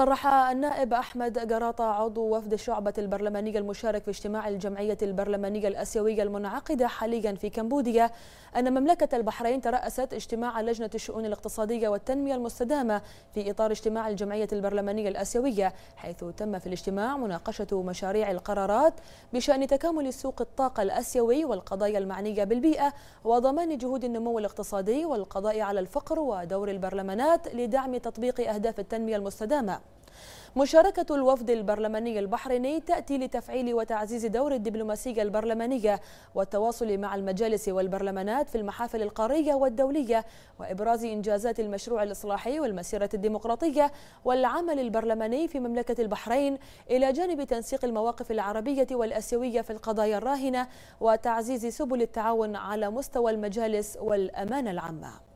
صرح النائب أحمد قراطة عضو وفد الشعبة البرلمانية المشارك في اجتماع الجمعية البرلمانية الأسيوية المنعقدة حاليا في كمبوديا أن مملكة البحرين ترأست اجتماع لجنة الشؤون الاقتصادية والتنمية المستدامة في إطار اجتماع الجمعية البرلمانية الأسيوية حيث تم في الاجتماع مناقشة مشاريع القرارات بشأن تكامل سوق الطاقة الأسيوي والقضايا المعنية بالبيئة وضمان جهود النمو الاقتصادي والقضاء على الفقر ودور البرلمانات لدعم تطبيق أهداف التنمية المستدامة مشاركة الوفد البرلماني البحريني تأتي لتفعيل وتعزيز دور الدبلوماسية البرلمانية والتواصل مع المجالس والبرلمانات في المحافل القارية والدولية وإبراز إنجازات المشروع الإصلاحي والمسيرة الديمقراطية والعمل البرلماني في مملكة البحرين إلى جانب تنسيق المواقف العربية والأسيوية في القضايا الراهنة وتعزيز سبل التعاون على مستوى المجالس والأمانة العامة